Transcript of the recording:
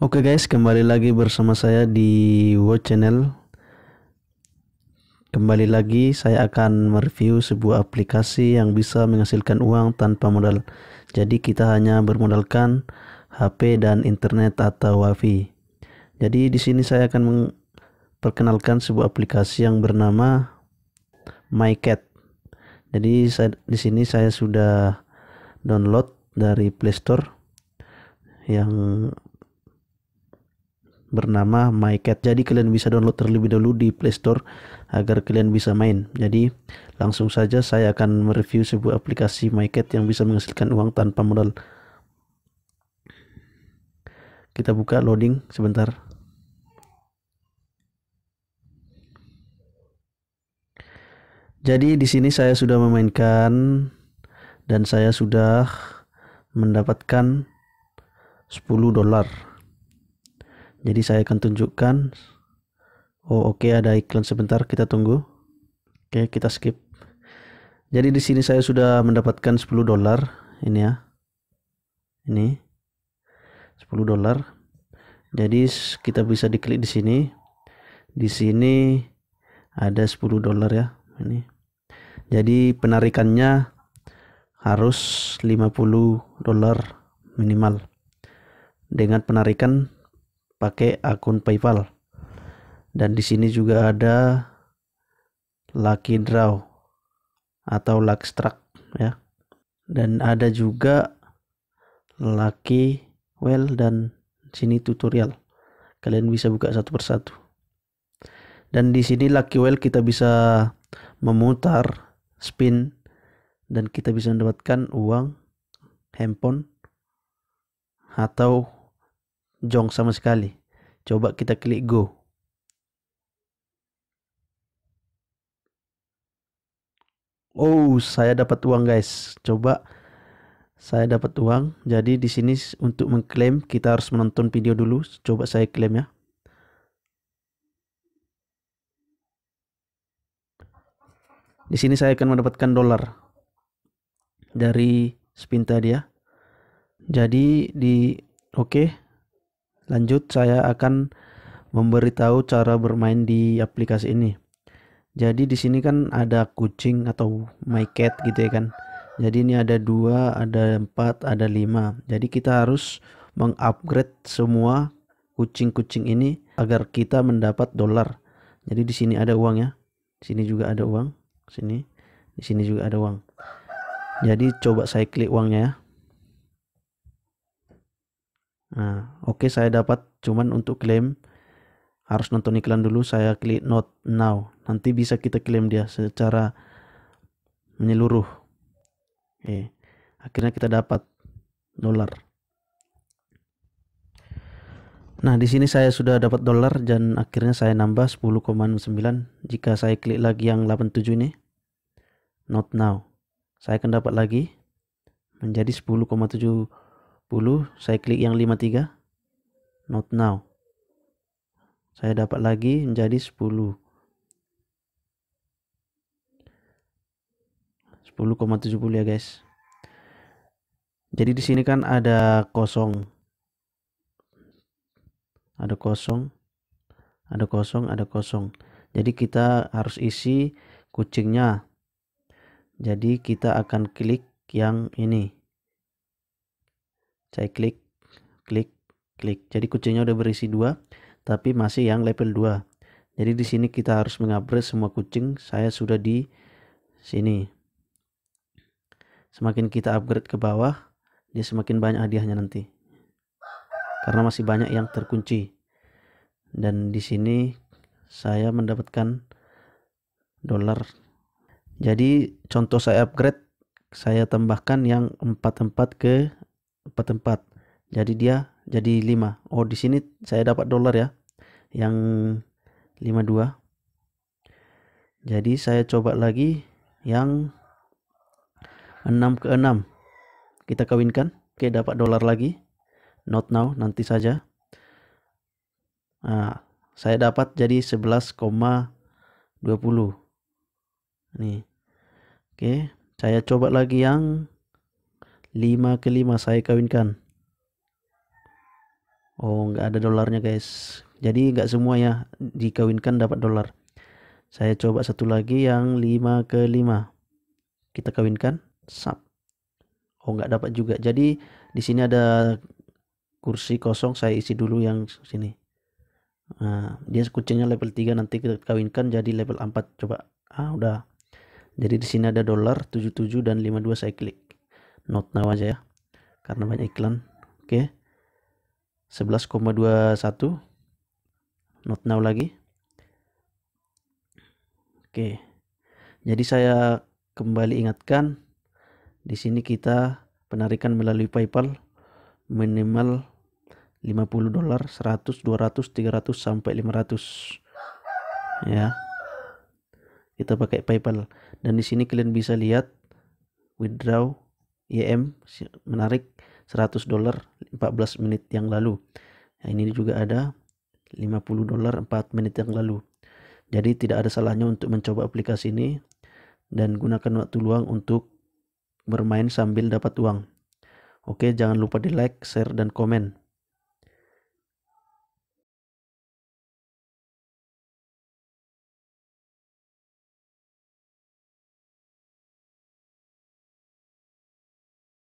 Oke okay guys, kembali lagi bersama saya di Watch Channel. Kembali lagi saya akan mereview sebuah aplikasi yang bisa menghasilkan uang tanpa modal. Jadi kita hanya bermodalkan HP dan internet atau WiFi. Jadi di sini saya akan memperkenalkan sebuah aplikasi yang bernama MyCat. Jadi saya, di sini saya sudah download dari Play Store yang bernama MyCat. Jadi kalian bisa download terlebih dahulu di Play Store agar kalian bisa main. Jadi langsung saja saya akan mereview sebuah aplikasi MyCat yang bisa menghasilkan uang tanpa modal. Kita buka loading sebentar. Jadi di sini saya sudah memainkan dan saya sudah mendapatkan 10 dolar jadi saya akan tunjukkan oh oke okay, ada iklan sebentar kita tunggu oke okay, kita skip jadi di sini saya sudah mendapatkan 10 dolar ini ya ini 10 dolar jadi kita bisa diklik di sini di sini ada 10 dolar ya ini jadi penarikannya harus 50 dolar minimal dengan penarikan pakai akun PayPal. Dan di sini juga ada Lucky Draw atau strike ya. Dan ada juga Lucky Well dan sini tutorial. Kalian bisa buka satu persatu. Dan di sini Lucky Well kita bisa memutar spin dan kita bisa mendapatkan uang handphone atau jong sama sekali. Coba kita klik go. Oh, saya dapat uang guys. Coba saya dapat uang. Jadi di sini untuk mengklaim kita harus menonton video dulu. Coba saya klaim ya. Di sini saya akan mendapatkan dolar dari spin dia. Jadi di oke okay, Lanjut, saya akan memberitahu cara bermain di aplikasi ini. Jadi di sini kan ada kucing atau my cat gitu ya kan. Jadi ini ada dua, ada empat, ada lima. Jadi kita harus mengupgrade semua kucing-kucing ini agar kita mendapat dolar. Jadi di sini ada uang ya. Di sini juga ada uang. Sini. Di sini juga ada uang. Jadi coba saya klik uangnya ya. Nah, oke okay, saya dapat cuman untuk klaim harus nonton iklan dulu saya klik not now. Nanti bisa kita klaim dia secara menyeluruh. Eh, akhirnya kita dapat dolar. Nah, di sini saya sudah dapat dolar dan akhirnya saya nambah 10,9 jika saya klik lagi yang 87 ini. Not now. Saya akan dapat lagi menjadi saya klik yang 53 not now saya dapat lagi menjadi 10 10,70 ya guys jadi di sini kan ada kosong ada kosong ada kosong ada kosong jadi kita harus isi kucingnya jadi kita akan klik yang ini saya klik klik klik jadi kucingnya udah berisi dua tapi masih yang level 2 jadi di sini kita harus mengupgrade semua kucing saya sudah di sini semakin kita upgrade ke bawah dia semakin banyak hadiahnya nanti karena masih banyak yang terkunci dan di sini saya mendapatkan dolar jadi contoh saya upgrade saya tambahkan yang 44 ke empat tempat jadi dia jadi lima. oh di sini saya dapat dolar ya yang lima dua. jadi saya coba lagi yang enam ke enam, kita kawinkan oke dapat dolar lagi not now nanti saja nah, saya dapat jadi sebelas dua puluh. nih oke saya coba lagi yang 5 ke 5 saya kawinkan oh nggak ada dolarnya guys jadi nggak semua ya dikawinkan dapat dolar saya coba satu lagi yang 5 ke 5 kita kawinkan sub oh nggak dapat juga jadi di sini ada kursi kosong saya isi dulu yang sini nah, dia kucingnya level 3 nanti kita kawinkan jadi level 4 coba ah udah jadi di sini ada dolar 77 dan 52 saya klik note now aja ya karena banyak iklan oke okay. 11,21 not now lagi oke okay. jadi saya kembali ingatkan di sini kita penarikan melalui PayPal minimal 50 dolar 100 200 300 sampai 500 ya kita pakai PayPal dan di sini kalian bisa lihat withdraw YM menarik 100 dolar 14 menit yang lalu. Nah, ini juga ada 50 dolar 4 menit yang lalu. Jadi tidak ada salahnya untuk mencoba aplikasi ini dan gunakan waktu luang untuk bermain sambil dapat uang. Oke, jangan lupa di like, share, dan komen.